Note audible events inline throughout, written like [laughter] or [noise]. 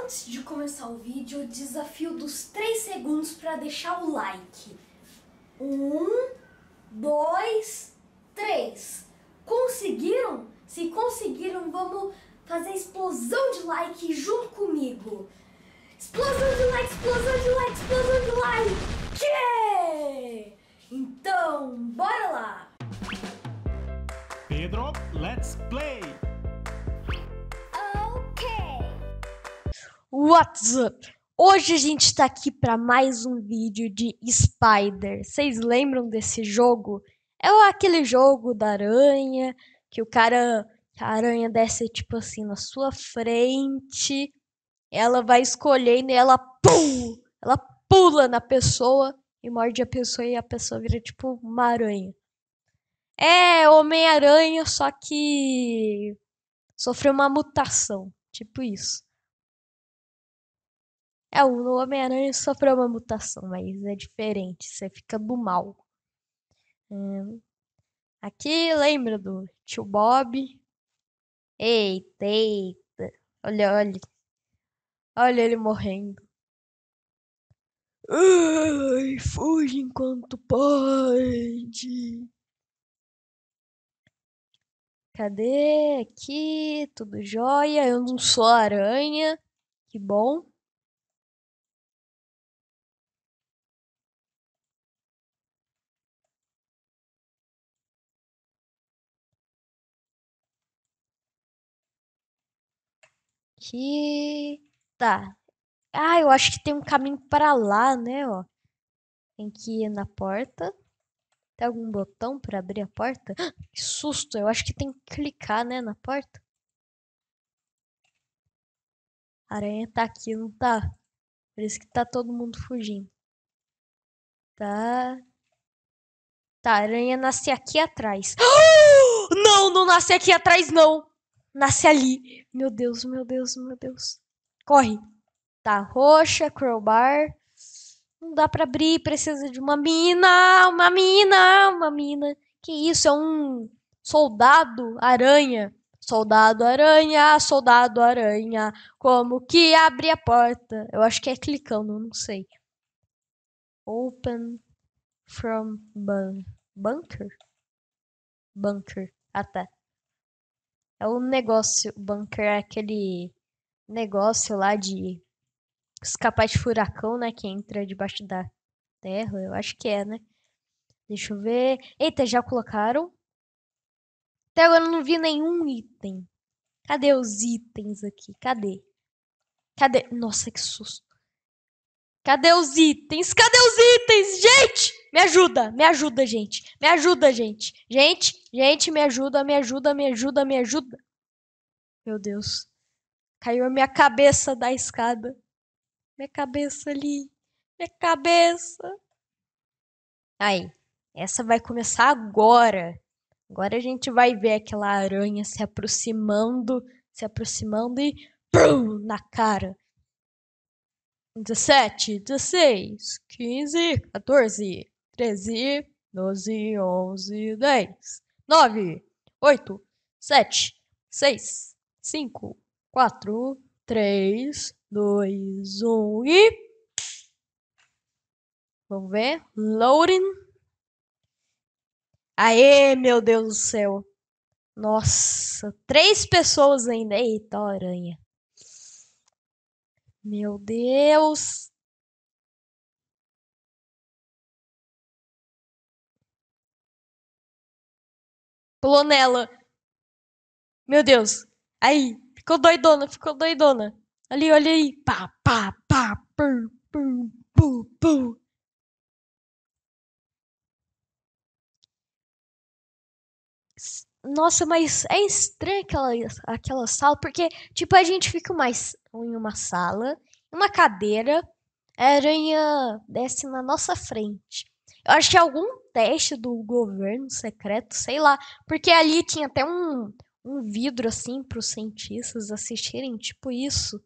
Antes de começar o vídeo, desafio dos 3 segundos para deixar o like. 1, 2, 3. Conseguiram? Se conseguiram, vamos fazer explosão de like junto comigo. Explosão de like, explosão de like, explosão de like. Então, bora lá! Pedro, let's play! What's up? Hoje a gente está aqui para mais um vídeo de Spider. Vocês lembram desse jogo? É aquele jogo da aranha que o cara, a aranha desce tipo assim na sua frente, ela vai escolhendo e ela pum, ela pula na pessoa e morde a pessoa e a pessoa vira tipo uma aranha. É Homem-Aranha, só que sofreu uma mutação, tipo isso. É, o Homem-Aranha sofreu uma mutação, mas é diferente. Você fica do mal. Hum. Aqui lembra do tio Bob. Eita, eita. Olha, olha. Olha ele morrendo. Ai, fuge enquanto pode. Cadê? Aqui, tudo jóia. Eu não sou aranha. Que bom. aqui. Tá. Ah, eu acho que tem um caminho para lá, né, ó. Tem que ir na porta. Tem algum botão para abrir a porta? Ah, que susto! Eu acho que tem que clicar, né, na porta. A aranha tá aqui, não tá? Por isso que tá todo mundo fugindo. Tá. Tá, a aranha nasce aqui atrás. [gasps] Não, não nasce aqui atrás, não! nasce ali. Meu Deus, meu Deus, meu Deus. Corre. Tá roxa, crowbar. Não dá para abrir, precisa de uma mina, uma mina, uma mina. Que isso, é um soldado aranha. Soldado aranha, soldado aranha. Como que abre a porta? Eu acho que é clicando, não sei. Open from bun bunker? Bunker. Ah, tá. É o negócio, o bunker é aquele negócio lá de escapar de furacão, né? Que entra debaixo da terra, eu acho que é, né? Deixa eu ver. Eita, já colocaram. Até agora eu não vi nenhum item. Cadê os itens aqui? Cadê? Cadê? Nossa, que susto. Cadê os itens? Cadê os itens? Gente, me ajuda, me ajuda, gente. Me ajuda, gente. Gente, gente, me ajuda, me ajuda, me ajuda, me ajuda. Meu Deus. Caiu a minha cabeça da escada. Minha cabeça ali. Minha cabeça. Aí, essa vai começar agora. Agora a gente vai ver aquela aranha se aproximando, se aproximando e pum, na cara dezessete, dezesseis, quinze, 14, treze, doze, onze, dez, nove, oito, sete, seis, cinco, quatro, três, dois, um e. Vamos ver. Loading. Aê, meu Deus do céu. Nossa, três pessoas ainda. Eita, aranha. Meu Deus! Pulou nela. Meu Deus. Aí, ficou doidona, ficou doidona. Ali, olha aí. Pá, pá, pá, pum, pum, pum, pum. nossa, mas é estranha aquela, aquela sala, porque, tipo, a gente fica mais em uma sala, uma cadeira, a aranha desce na nossa frente. Eu acho que é algum teste do governo secreto, sei lá, porque ali tinha até um, um vidro, assim, para os cientistas assistirem, tipo isso.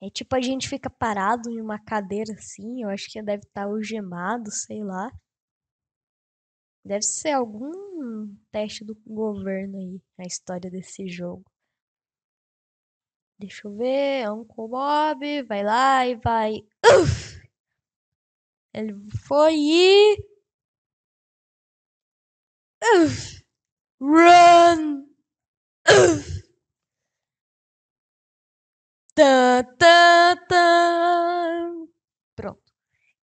É tipo, a gente fica parado em uma cadeira, assim, eu acho que deve estar tá algemado, sei lá. Deve ser algum teste do governo aí, a história desse jogo. Deixa eu ver. É Uncle Bob vai lá e vai. Uf! Ele foi e. Uf! Run! Uf! Tá, tá, tá. Pronto.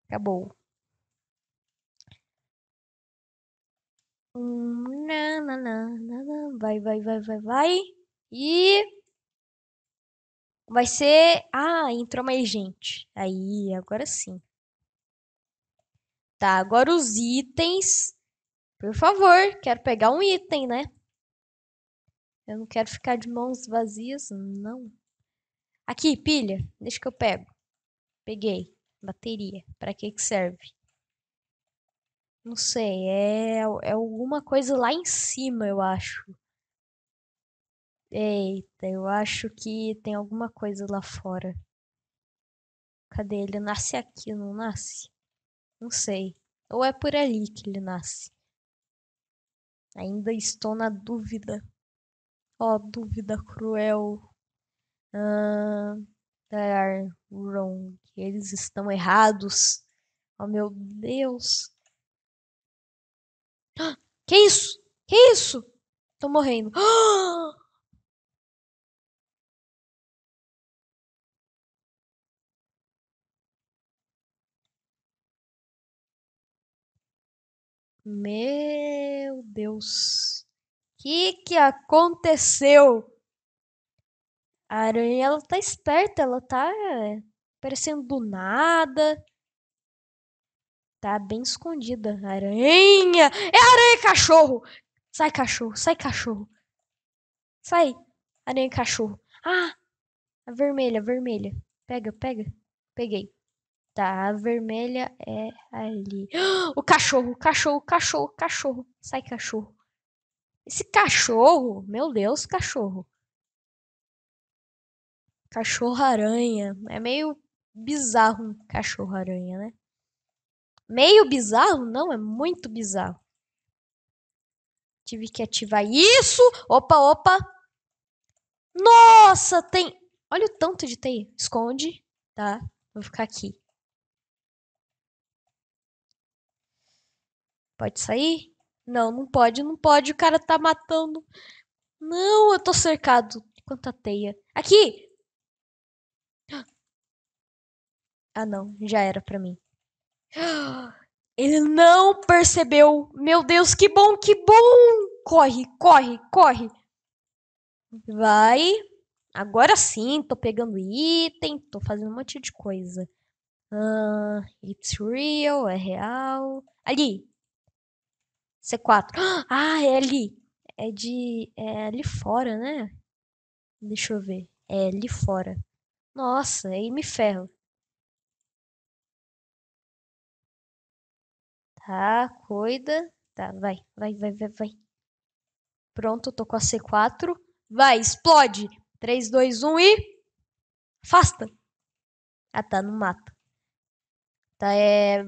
Acabou. Vai, vai, vai, vai, vai. E. Vai ser. Ah, entrou mais gente. Aí, agora sim. Tá, agora os itens. Por favor, quero pegar um item, né? Eu não quero ficar de mãos vazias, não. Aqui, pilha. Deixa que eu pego. Peguei. Bateria. Para que que serve? Não sei, é, é alguma coisa lá em cima, eu acho. Eita, eu acho que tem alguma coisa lá fora. Cadê? Ele nasce aqui, não nasce? Não sei. Ou é por ali que ele nasce. Ainda estou na dúvida. Ó, oh, dúvida cruel. Ah, they are wrong. Eles estão errados. Oh, meu Deus. Que isso? Que isso? Tô morrendo. [gasps] Meu Deus. Que que aconteceu? A aranha ela tá esperta, ela tá aparecendo do nada. Tá bem escondida. Aranha! É aranha cachorro! Sai, cachorro! Sai, cachorro! Sai! Aranha cachorro. Ah! A vermelha, a vermelha. Pega, pega. Peguei. Tá, a vermelha é ali. [gasps] O cachorro, cachorro, cachorro, cachorro. Sai, cachorro. Esse cachorro, meu Deus, cachorro. Cachorro-aranha. É meio bizarro um cachorro-aranha, né? Meio bizarro? Não, é muito bizarro. Tive que ativar isso. Opa, opa. Nossa, tem... Olha o tanto de TI. Esconde, tá? Vou ficar aqui. Pode sair? Não, não pode, não pode. O cara tá matando. Não, eu tô cercado. Quanta teia. Aqui! Ah, não. Já era pra mim. [gasps] Ele não percebeu. Meu Deus, que bom, que bom! Corre, corre, corre. Vai. Agora sim, tô pegando item, tô fazendo um monte de coisa. Uh, it's real, é real. Ali. C4. [gasps] Ah, é ali. É de. É ali fora, né? Deixa eu ver. É ali fora. Nossa, aí me ferro. Tá, cuida. Tá, vai, vai, vai, vai, vai. Pronto, tô com a C4. Vai, explode. 3, 2, 1 e. Afasta. Ah, tá, não mata. Tá, é.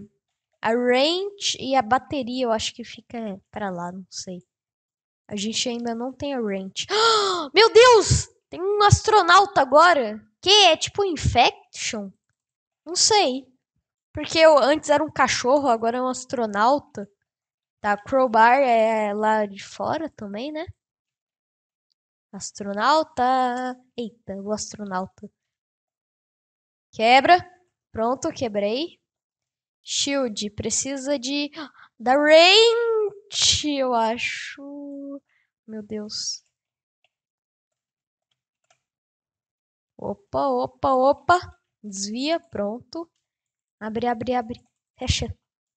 A range e a bateria eu acho que fica pra lá, não sei. A gente ainda não tem a range. Oh, [gasps] meu Deus! Tem um astronauta agora! Que é tipo Infection? Não sei. Porque eu antes era um cachorro, agora é um astronauta. Tá, Crowbar é lá de fora também, né? Astronauta. Eita, o astronauta. Quebra. Pronto, quebrei. Shield precisa de. [gasps] Da range, eu acho. Meu Deus. Opa, opa, opa. Desvia, pronto. Abre, abre, abre. Fecha.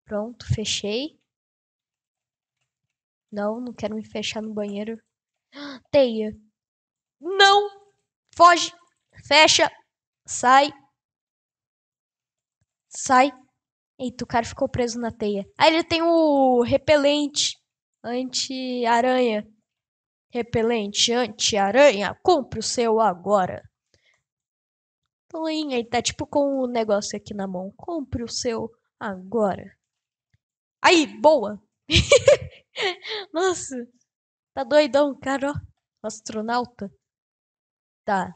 Pronto, fechei. Não, não quero me fechar no banheiro. [gasps] Teia. Não! Foge! Fecha! Sai! Sai! Eita, o cara ficou preso na teia. Ah, ele tem o repelente anti-aranha. Repelente anti-aranha, compre o seu agora. Toinha, aí tá tipo com o negócio aqui na mão. Compre o seu agora. Aí, boa! [laughs] Nossa, tá doidão, cara, ó. Astronauta. Tá.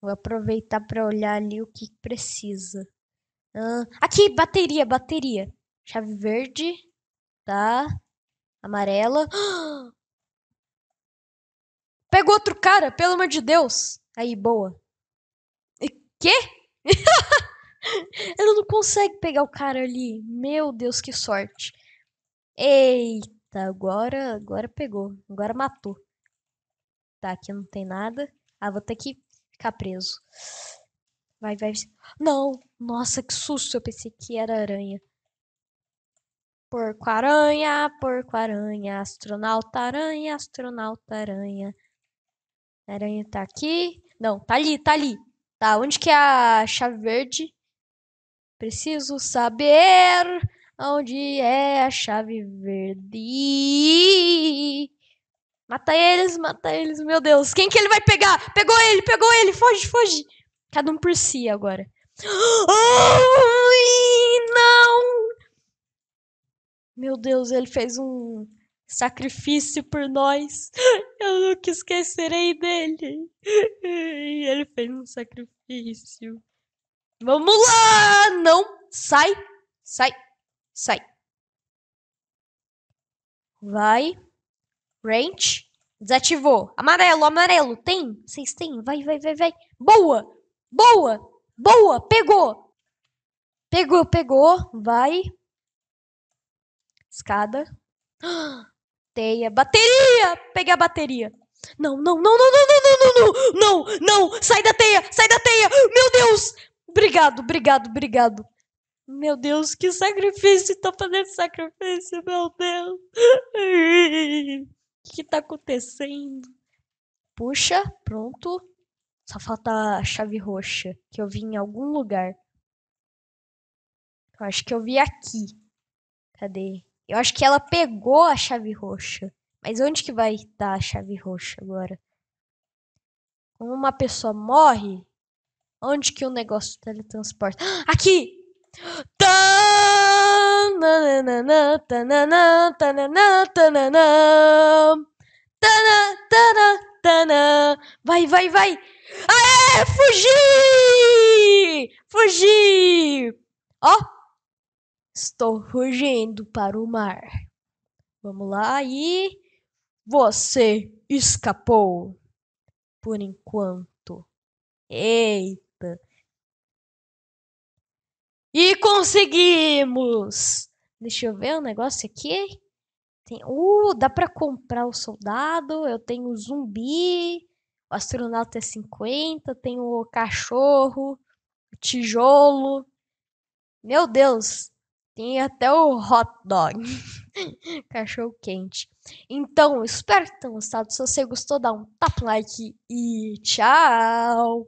Vou aproveitar pra olhar ali o que precisa. Ah, aqui, bateria, bateria. Chave verde. Tá. Amarela. [gasps] Pega outro cara, pelo amor de Deus. Aí, boa. Quê? [laughs] Ela não consegue pegar o cara ali. Meu Deus, que sorte. Eita, agora, agora pegou. Agora matou. Tá, aqui não tem nada. Ah, vou ter que ficar preso. Vai, vai. Não! Nossa, que susto! Eu pensei que era aranha. Porco-aranha, porco-aranha, astronauta-aranha, astronauta-aranha. A aranha tá aqui. Não, tá ali, tá ali. Tá, onde que é a chave verde? Preciso saber onde é a chave verde. Mata eles, mata eles, meu Deus. Quem que ele vai pegar? Pegou ele, pegou ele, foge, foge. Cada um por si agora. Ai, não! Meu Deus, ele fez um sacrifício por nós. [laughs] Eu nunca esquecerei dele. E ele fez um sacrifício. Vamos lá! Não! Sai! Sai! Sai! Vai. Range. Desativou. Amarelo, amarelo. Tem? Vocês têm? Vai, vai, vai, vai. Boa! Boa! Boa! Pegou! Pegou, pegou. Vai. Escada. [gasps] Ah! teia. Bateria! Peguei a bateria. Não, não, não, não, não, não, não, não, não, não, sai da teia, sai da teia, meu Deus! Obrigado, obrigado, obrigado. Meu Deus, que sacrifício, tô fazendo sacrifício, meu Deus. O [laughs] que tá acontecendo? Puxa, pronto. Só falta a chave roxa, que eu vi em algum lugar. Eu acho que eu vi aqui. Cadê? Eu acho que ela pegou a chave roxa. Mas onde que vai estar a chave roxa agora? Quando uma pessoa morre, onde que o negócio teletransporta? Aqui! Vai, vai, vai! Aê! Fugi! Fugi! Ó! Estou rugindo para o mar. Vamos lá e. Você escapou! Por enquanto. Eita! E conseguimos! Deixa eu ver o um negócio aqui. Tem, uh, dá para comprar o soldado. Eu tenho o zumbi. O astronauta é 50. Tenho o cachorro. O tijolo. Meu Deus! Tem até o hot dog. [laughs] Cachorro quente. Então, espero que tenham gostado. Se você gostou, dá um tapa like e tchau!